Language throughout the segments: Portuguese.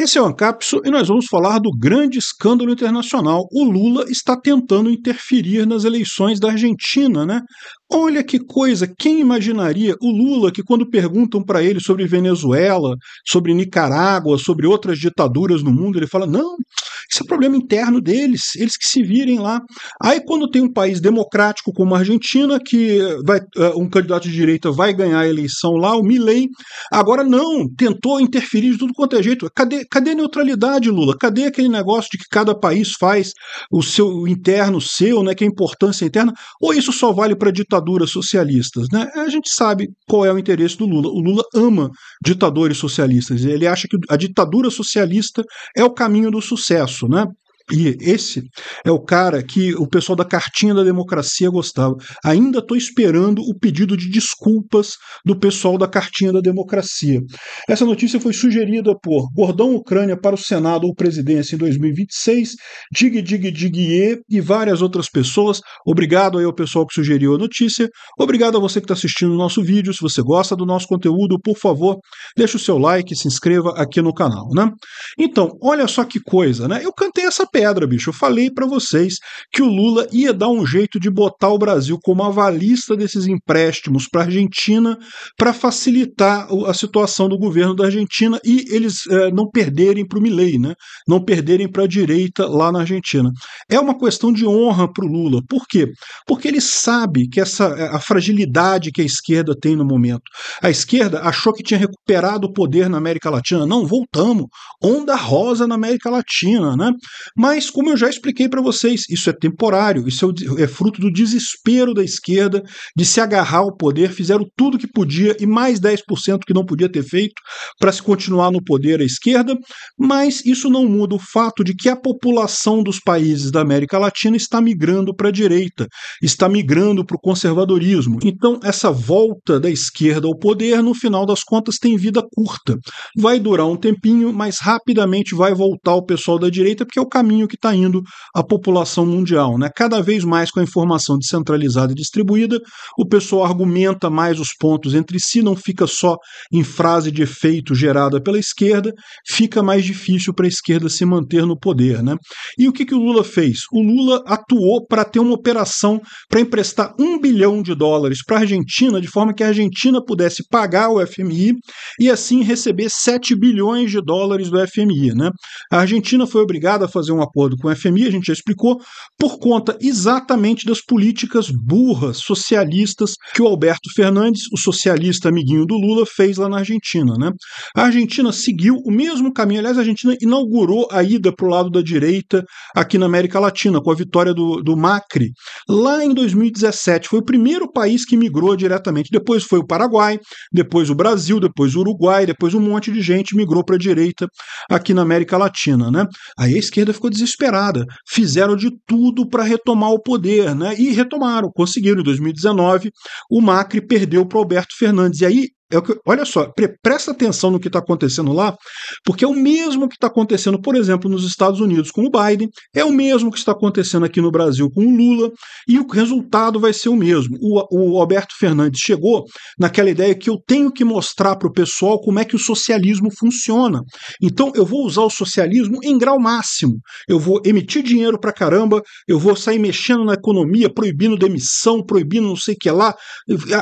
Esse é o Ancapso e nós vamos falar do grande escândalo internacional. O Lula está tentando interferir nas eleições da Argentina, né? Olha que coisa, quem imaginaria o Lula que quando perguntam para ele sobre Venezuela, sobre Nicarágua, sobre outras ditaduras no mundo, ele fala: "Não, isso é problema interno deles, eles que se virem lá. Aí quando tem um país democrático como a Argentina, que eh, vai, eh, um candidato de direita vai ganhar a eleição lá, o Milley, agora não, tentou interferir de tudo quanto é jeito. Cadê, cadê a neutralidade, Lula? Cadê aquele negócio de que cada país faz o seu o interno seu, né, que é a importância interna? Ou isso só vale para ditaduras socialistas? Né? A gente sabe qual é o interesse do Lula. O Lula ama ditadores socialistas. Ele acha que a ditadura socialista é o caminho do sucesso né? E esse é o cara que o pessoal da Cartinha da Democracia gostava. Ainda estou esperando o pedido de desculpas do pessoal da Cartinha da Democracia. Essa notícia foi sugerida por Gordão Ucrânia para o Senado ou Presidência em 2026, Dig Dig Digue e várias outras pessoas. Obrigado aí ao pessoal que sugeriu a notícia. Obrigado a você que está assistindo o nosso vídeo. Se você gosta do nosso conteúdo, por favor, deixe o seu like, se inscreva aqui no canal, né? Então, olha só que coisa, né? Eu cantei essa pedra, bicho. Eu falei para vocês que o Lula ia dar um jeito de botar o Brasil como avalista desses empréstimos para a Argentina para facilitar a situação do governo da Argentina e eles é, não perderem para o Milei, né? Não perderem para a direita lá na Argentina. É uma questão de honra para o Lula. Por quê? Porque ele sabe que essa eh, a fragilidade que a esquerda tem no momento. A esquerda achou que tinha recuperado o poder na América Latina. Não, voltamos. Onda rosa na América Latina, né? Mas mas, como eu já expliquei para vocês, isso é temporário, isso é, é, fruto do desespero da esquerda de se agarrar ao poder, fizeram tudo que podia e mais 10% que não podia ter feito para se continuar no poder a esquerda, mas isso não muda o fato de que a população dos países da América Latina está migrando para a direita, está migrando para o conservadorismo. Então, essa volta da esquerda ao poder, no final das contas, tem vida curta. Vai durar um tempinho, mas rapidamente vai voltar o pessoal da direita, porque é o caminho caminho que está indo a população mundial. Né? Cada vez mais com a informação descentralizada e distribuída, o pessoal argumenta mais os pontos entre si, não fica só em frase de efeito gerada pela esquerda, fica mais difícil para a esquerda se manter no poder. Né? E o que, que o Lula fez? O Lula atuou para ter uma operação para emprestar um bilhão de dólares para a Argentina, de forma que a Argentina pudesse pagar o FMI e assim receber 7 bilhões de dólares do FMI. Né? A Argentina foi obrigada a fazer um um acordo com o FMI, a gente já explicou, por conta exatamente das políticas burras socialistas que o Alberto Fernandes, o socialista amiguinho do Lula, fez lá na Argentina. Né? A Argentina seguiu o mesmo caminho, aliás, a Argentina inaugurou a ida para o lado da direita aqui na América Latina, com a vitória do, do Macri, lá em 2017. Foi o primeiro país que migrou diretamente. Depois foi o Paraguai, depois o Brasil, depois o Uruguai, depois um monte de gente migrou para a direita aqui na América Latina. Né? Aí a esquerda ficou ficou desesperada. Fizeram de tudo para retomar o poder, né? E retomaram, conseguiram. Em 2019, o Macri perdeu para o Alberto Fernandes. E aí é que, olha só, pre, presta atenção no que está acontecendo lá, porque é o mesmo que está acontecendo, por exemplo, nos Estados Unidos com o Biden, é o mesmo que está acontecendo aqui no Brasil com o Lula, e o resultado vai ser o mesmo. O, o Alberto Fernandes chegou naquela ideia que eu tenho que mostrar para o pessoal como é que o socialismo funciona. Então eu vou usar o socialismo em grau máximo. Eu vou emitir dinheiro para caramba, eu vou sair mexendo na economia, proibindo demissão, proibindo não sei o que lá,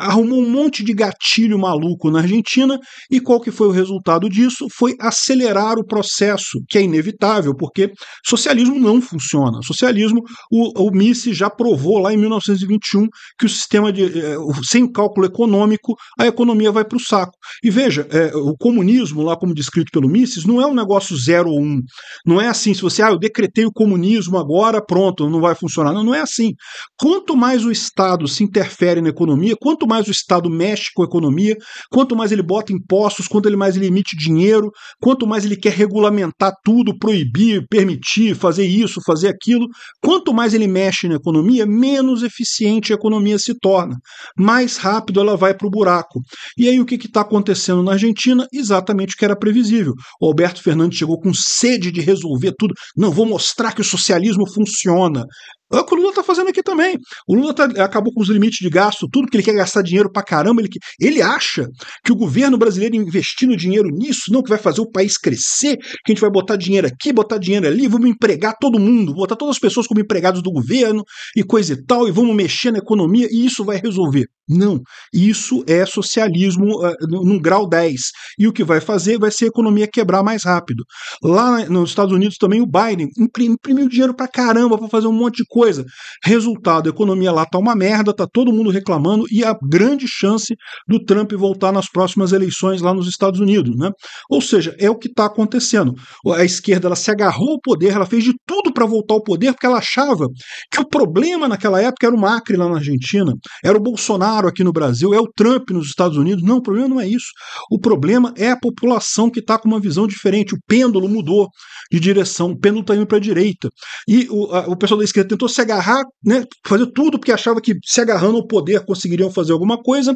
arrumou um monte de gatilho maluco na Argentina, e qual que foi o resultado disso? Foi acelerar o processo, que é inevitável, porque socialismo não funciona. Socialismo, o, o Mises já provou lá em 1921 que o sistema de. Eh, sem cálculo econômico, a economia vai para o saco. E veja, eh, o comunismo, lá como descrito pelo Mises, não é um negócio zero ou um. Não é assim, se você, ah, eu decretei o comunismo agora, pronto, não vai funcionar. Não, não é assim. Quanto mais o Estado se interfere na economia, quanto mais o Estado mexe com a economia, quanto mais ele bota impostos, quanto mais ele emite dinheiro, quanto mais ele quer regulamentar tudo, proibir, permitir, fazer isso, fazer aquilo, quanto mais ele mexe na economia, menos eficiente a economia se torna. Mais rápido ela vai para o buraco. E aí o que está acontecendo na Argentina? Exatamente o que era previsível. O Alberto Fernandes chegou com sede de resolver tudo. Não, vou mostrar que o socialismo funciona. É ah, o que o Lula está fazendo aqui também. O Lula tá, acabou com os limites de gasto, tudo que ele quer gastar dinheiro para caramba. Ele, ele acha que o governo brasileiro investindo dinheiro nisso, não, que vai fazer o país crescer, que a gente vai botar dinheiro aqui, botar dinheiro ali, vamos empregar todo mundo, botar todas as pessoas como empregados do governo e coisa e tal, e vamos mexer na economia e isso vai resolver. Não, isso é socialismo uh, num grau 10. E o que vai fazer vai ser a economia quebrar mais rápido. Lá nos Estados Unidos também o Biden imprimiu dinheiro pra caramba para fazer um monte de coisa. Resultado, a economia lá tá uma merda, tá todo mundo reclamando e a grande chance do Trump voltar nas próximas eleições lá nos Estados Unidos, né? Ou seja, é o que está acontecendo. A esquerda ela se agarrou ao poder, ela fez de tudo para voltar ao poder porque ela achava que o problema naquela época era o Macri lá na Argentina, era o Bolsonaro Bolsonaro aqui no Brasil, é o Trump nos Estados Unidos. Não, o problema não é isso. O problema é a população que está com uma visão diferente. O pêndulo mudou de direção, o pêndulo está indo para a direita. E o, a, o pessoal da esquerda tentou se agarrar, né, fazer tudo porque achava que se agarrando ao poder conseguiriam fazer alguma coisa,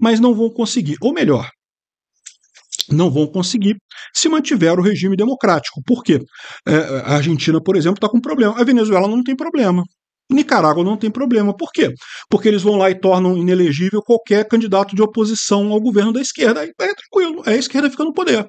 mas não vão conseguir. Ou melhor, não vão conseguir se mantiver o regime democrático. Por quê? É, a Argentina, por exemplo, está com problema. A Venezuela não tem problema. Nicarágua não tem problema. Por quê? Porque eles vão lá e tornam inelegível qualquer candidato de oposição ao governo da esquerda. Aí é tranquilo, é a esquerda fica no poder.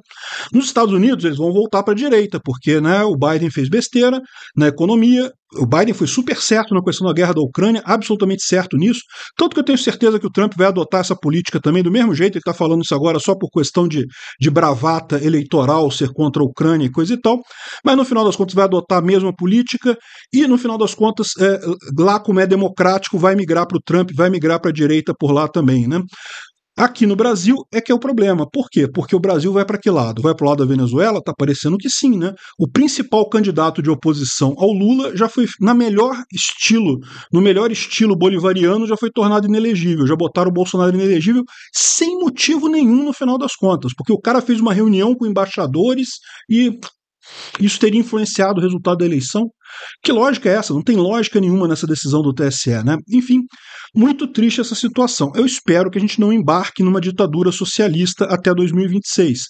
Nos Estados Unidos, eles vão voltar para a direita, porque né, o Biden fez besteira na economia, o Biden foi super certo na questão da guerra da Ucrânia, absolutamente certo nisso. Tanto que eu tenho certeza que o Trump vai adotar essa política também, do mesmo jeito, ele está falando isso agora só por questão de, de bravata eleitoral, ser contra a Ucrânia e coisa e tal. Mas no final das contas vai adotar a mesma política e no final das contas, é, lá como é democrático, vai migrar para o Trump, vai migrar para a direita por lá também. Né? Aqui no Brasil é que é o problema. Por quê? Porque o Brasil vai para que lado? Vai para o lado da Venezuela? Tá parecendo que sim, né? O principal candidato de oposição ao Lula já foi, na melhor estilo, no melhor estilo bolivariano, já foi tornado inelegível. Já botaram o Bolsonaro inelegível sem motivo nenhum no final das contas, porque o cara fez uma reunião com embaixadores e isso teria influenciado o resultado da eleição? Que lógica é essa? Não tem lógica nenhuma nessa decisão do TSE, né? Enfim, muito triste essa situação. Eu espero que a gente não embarque numa ditadura socialista até 2026.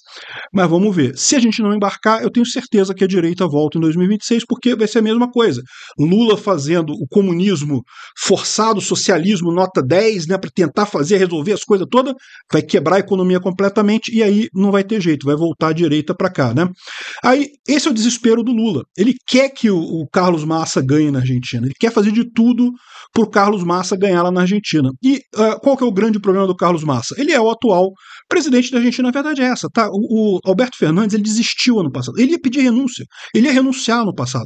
Mas vamos ver. Se a gente não embarcar, eu tenho certeza que a direita volta em 2026, porque vai ser a mesma coisa. Lula fazendo o comunismo forçado, socialismo nota 10, né, para tentar fazer, resolver as coisas todas, vai quebrar a economia completamente e aí não vai ter jeito, vai voltar a direita para cá, né? Aí esse é o desespero do Lula. Ele quer que o, o Carlos Massa ganhe na Argentina. Ele quer fazer de tudo para o Carlos Massa ganhar lá na Argentina. E uh, qual que é o grande problema do Carlos Massa? Ele é o atual presidente da Argentina, a verdade é essa, tá? O, o Alberto Fernandes ele desistiu ano passado. Ele ia pedir renúncia. Ele ia renunciar no passado.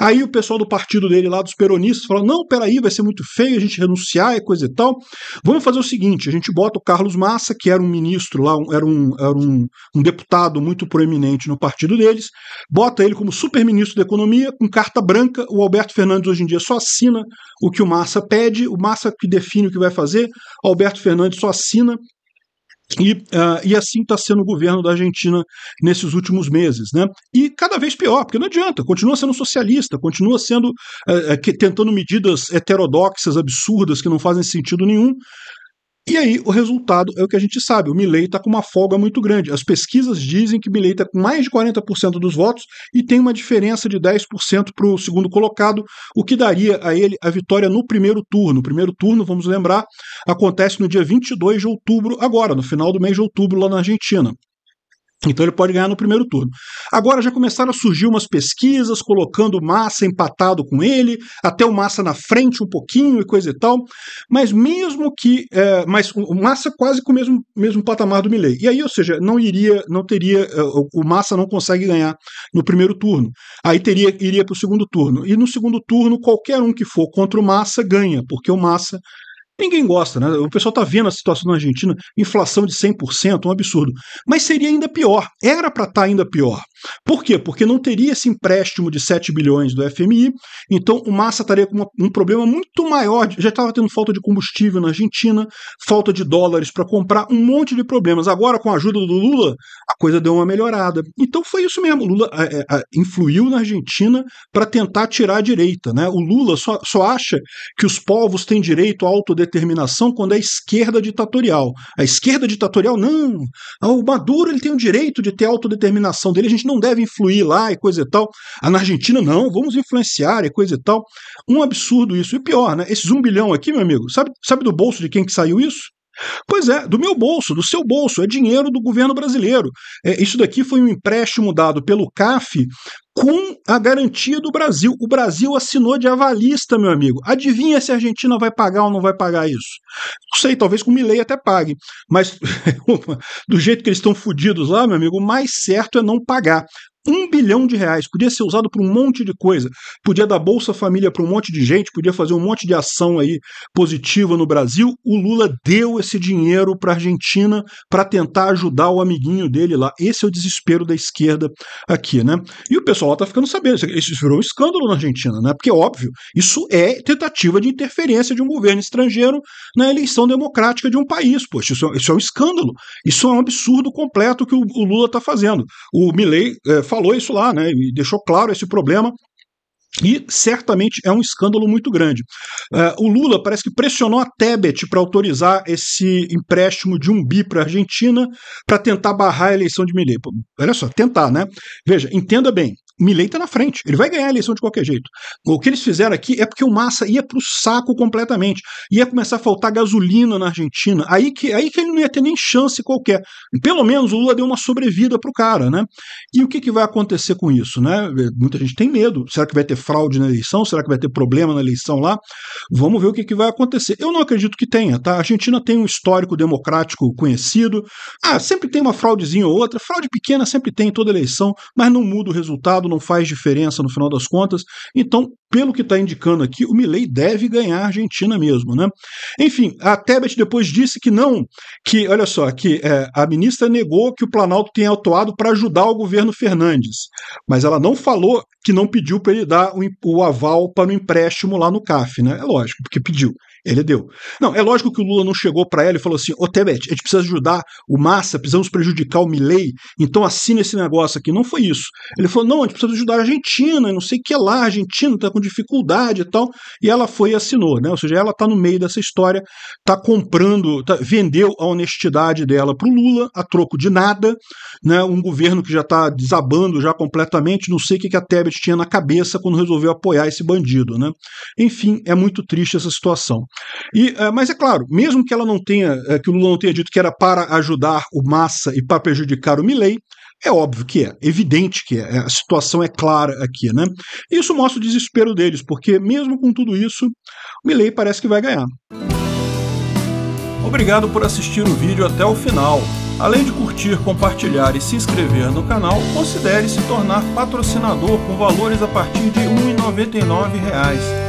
Aí o pessoal do partido dele lá, dos peronistas, falou: não, peraí, vai ser muito feio a gente renunciar e coisa e tal. Vamos fazer o seguinte: a gente bota o Carlos Massa, que era um ministro lá, um, era, um, era um, um deputado muito proeminente no partido deles, bota ele como super-ministro da Economia, com carta carta branca, o Alberto Fernandes hoje em dia só assina o que o Massa pede, o Massa que define o que vai fazer, o Alberto Fernandes só assina. E, uh, e assim está sendo o governo da Argentina nesses últimos meses. Né? E cada vez pior, porque não adianta, continua sendo socialista, continua sendo uh, tentando medidas heterodoxas, absurdas, que não fazem sentido nenhum, e aí o resultado é o que a gente sabe: o Milley está com uma folga muito grande. As pesquisas dizem que Milley está com mais de 40% dos votos e tem uma diferença de 10% para o segundo colocado, o que daria a ele a vitória no primeiro turno. O primeiro turno, vamos lembrar, acontece no dia 22 de outubro, agora, no final do mês de outubro, lá na Argentina. Então ele pode ganhar no primeiro turno. Agora já começaram a surgir umas pesquisas colocando Massa empatado com ele, até o Massa na frente um pouquinho e coisa e tal. Mas mesmo que, é, mas o Massa quase com o mesmo, mesmo patamar do Milley. E aí, ou seja, não iria, não teria, é, o Massa não consegue ganhar no primeiro turno. Aí teria iria para o segundo turno. E no segundo turno qualquer um que for contra o Massa ganha, porque o Massa Ninguém gosta, né? O pessoal tá vendo a situação na Argentina, inflação de 100%, um absurdo. Mas seria ainda pior. Era para estar tá ainda pior. Por quê? Porque não teria esse empréstimo de 7 bilhões do FMI, então o Massa estaria com uma, um problema muito maior. Já estava tendo falta de combustível na Argentina, falta de dólares para comprar, um monte de problemas. Agora, com a ajuda do Lula, a coisa deu uma melhorada. Então foi isso mesmo. O Lula a, é, é, a, influiu na Argentina para tentar tirar a direita. Né? O Lula só, só acha que os povos têm direito à autodeterminação quando é esquerda ditatorial. A esquerda ditatorial, não. Ah, o Maduro ele tem o direito de ter autodeterminação dele. A gente não deve influir lá e coisa e tal. Ah, na Argentina, não, vamos influenciar e coisa e tal. Um absurdo isso. E pior, né? Esses um bilhão aqui, meu amigo, sabe, sabe do bolso de quem que saiu isso? Pois é, do meu bolso, do seu bolso, é dinheiro do governo brasileiro. É, isso daqui foi um empréstimo dado pelo CAF com a garantia do Brasil. O Brasil assinou de avalista, meu amigo. Adivinha se a Argentina vai pagar ou não vai pagar isso? Não sei, talvez com o Milei até pague, mas do jeito que eles estão fodidos lá, meu amigo, o mais certo é não pagar um bilhão de reais, podia ser usado para um monte de coisa, podia dar Bolsa Família para um monte de gente, podia fazer um monte de ação aí positiva no Brasil. O Lula deu esse dinheiro para a Argentina para tentar ajudar o amiguinho dele lá. Esse é o desespero da esquerda aqui, né? E o pessoal está ficando sabendo, isso virou um escândalo na Argentina, né? Porque, óbvio, isso é tentativa de interferência de um governo estrangeiro na eleição democrática de um país, poxa, isso é, isso é um escândalo, isso é um absurdo completo que o, o Lula está fazendo. O Milley é, falou isso lá, né? E deixou claro esse problema. E certamente é um escândalo muito grande. Uh, o Lula parece que pressionou a Tebet para autorizar esse empréstimo de um bi para a Argentina para tentar barrar a eleição de Milei. Olha só, tentar, né? Veja, entenda bem, Milei tá na frente. Ele vai ganhar a eleição de qualquer jeito. O que eles fizeram aqui é porque o Massa ia para o saco completamente. Ia começar a faltar gasolina na Argentina. Aí que, aí que ele não ia ter nem chance qualquer. Pelo menos o Lula deu uma sobrevida pro cara. Né? E o que, que vai acontecer com isso? Né? Muita gente tem medo. Será que vai ter fraude na eleição? Será que vai ter problema na eleição lá? Vamos ver o que, que vai acontecer. Eu não acredito que tenha. Tá? A Argentina tem um histórico democrático conhecido. Ah, sempre tem uma fraudezinha ou outra. Fraude pequena sempre tem em toda eleição, mas não muda o resultado não faz diferença no final das contas. Então, pelo que está indicando aqui, o Milley deve ganhar a Argentina mesmo, né? Enfim, a Tebet depois disse que não, que, olha só, que é, a ministra negou que o Planalto tenha atuado para ajudar o governo Fernandes, mas ela não falou que não pediu para ele dar o, o aval para o empréstimo lá no CAF, né? É lógico, porque pediu. Ele deu. Não, é lógico que o Lula não chegou para ela e falou assim: Ô Tebet, a gente precisa ajudar o Massa, precisamos prejudicar o Milley, então assina esse negócio aqui. Não foi isso. Ele falou: não, a gente precisa ajudar a Argentina, não sei o que lá, a Argentina está com dificuldade e tal. E ela foi e assinou, né? Ou seja, ela está no meio dessa história, está comprando, tá, vendeu a honestidade dela para o Lula a troco de nada, né? Um governo que já está desabando já completamente, não sei o que, que a Tebet tinha na cabeça quando resolveu apoiar esse bandido, né? Enfim, é muito triste essa situação. E, uh, mas é claro, mesmo que ela não tenha, uh, que o Lula não tenha dito que era para ajudar o Massa e para prejudicar o Milley, é óbvio que é, evidente que é, a situação é clara aqui, né? Isso mostra o desespero deles, porque mesmo com tudo isso, o Milley parece que vai ganhar. Obrigado por assistir o vídeo até o final. Além de curtir, compartilhar e se inscrever no canal, considere se tornar patrocinador com valores a partir de R$ 1,99